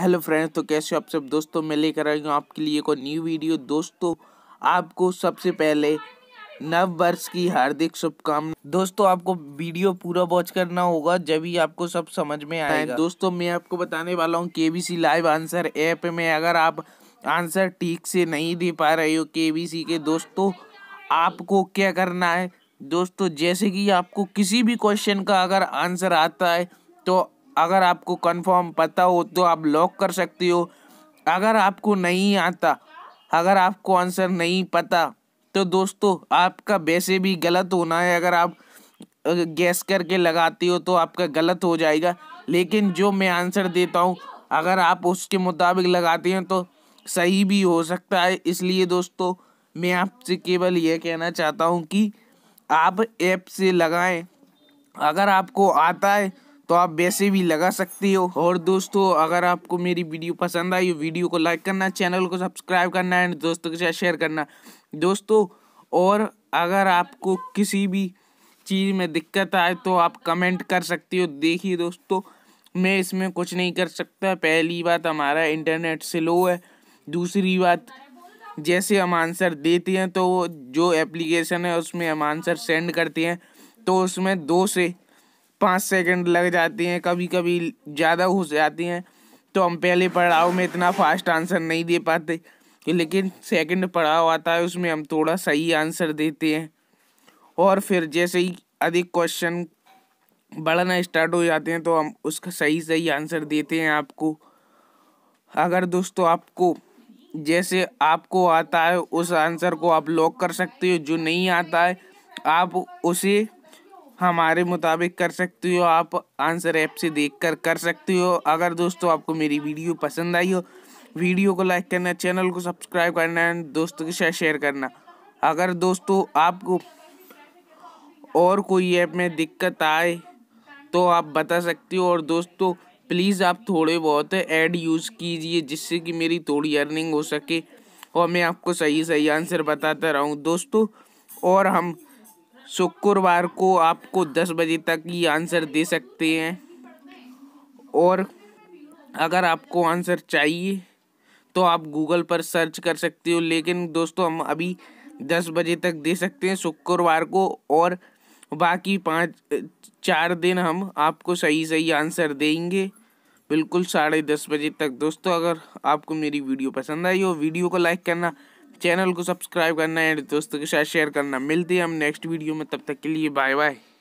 hello friends तो कैसे हो आप सब दोस्तों मैं लेकर आई हूँ आपके लिए कोई न्यू वीडियो दोस्तों आपको सबसे पहले नव वर्ष की हार्दिक शुभकामना दोस्तों आपको वीडियो पूरा वॉच करना होगा जब ही आपको सब समझ में आए दोस्तों मैं आपको बताने वाला हूँ के लाइव आंसर ऐप में अगर आप आंसर ठीक से नहीं दे पा रहे हो के के दोस्तों आपको क्या करना है दोस्तों जैसे कि आपको किसी भी क्वेश्चन का अगर आंसर आता है तो अगर आपको कंफर्म पता हो तो आप लॉक कर सकते हो अगर आपको नहीं आता अगर आपको आंसर नहीं पता तो दोस्तों आपका वैसे भी गलत होना है अगर आप गैस करके लगाती हो तो आपका गलत हो जाएगा लेकिन जो मैं आंसर देता हूँ अगर आप उसके मुताबिक लगाते हैं तो सही भी हो सकता है इसलिए दोस्तों मैं आपसे केवल यह कहना चाहता हूँ कि आप ऐप से लगाएं अगर आपको आता है तो आप वैसे भी लगा सकते हो और दोस्तों अगर आपको मेरी वीडियो पसंद आई वीडियो को लाइक करना चैनल को सब्सक्राइब करना एंड दोस्तों के साथ शेयर करना दोस्तों और अगर आपको किसी भी चीज़ में दिक्कत आए तो आप कमेंट कर सकते हो देखिए दोस्तों मैं इसमें कुछ नहीं कर सकता पहली बात हमारा इंटरनेट स्लो है दूसरी बात जैसे हम आंसर देते हैं तो जो एप्लीकेशन है उसमें हम आंसर सेंड करते हैं तो उसमें दो से पाँच सेकंड लग जाती हैं कभी कभी ज़्यादा हो जाती हैं तो हम पहले पड़ाव में इतना फास्ट आंसर नहीं दे पाते लेकिन सेकंड पड़ाव आता है उसमें हम थोड़ा सही आंसर देते हैं और फिर जैसे ही अधिक क्वेश्चन बढ़ना स्टार्ट हो जाते हैं तो हम उसका सही सही आंसर देते हैं आपको अगर दोस्तों आपको जैसे आपको आता है उस आंसर को आप लॉक कर सकते हो जो नहीं आता है आप उसे हमारे मुताबिक कर सकती हो आप आंसर ऐप से देख कर कर सकती हो अगर दोस्तों आपको मेरी वीडियो पसंद आई हो वीडियो को लाइक करना चैनल को सब्सक्राइब करना एंड दोस्तों के साथ शेयर करना अगर दोस्तों आपको और कोई ऐप में दिक्कत आए तो आप बता सकती हो और दोस्तों प्लीज़ आप थोड़े बहुत ऐड यूज़ कीजिए जिससे कि मेरी थोड़ी अर्निंग हो सके और मैं आपको सही सही आंसर बताता रहूँ दोस्तों और हम शुक्रवार को आपको दस बजे तक ये आंसर दे सकते हैं और अगर आपको आंसर चाहिए तो आप गूगल पर सर्च कर सकते हो लेकिन दोस्तों हम अभी दस बजे तक दे सकते हैं शुक्रवार को और बाकी पाँच चार दिन हम आपको सही सही आंसर देंगे बिल्कुल साढ़े दस बजे तक दोस्तों अगर आपको मेरी वीडियो पसंद आई हो वीडियो को लाइक करना चैनल को सब्सक्राइब करना एंड दोस्तों के साथ शेयर करना मिलते हैं हम नेक्स्ट वीडियो में तब तक के लिए बाय बाय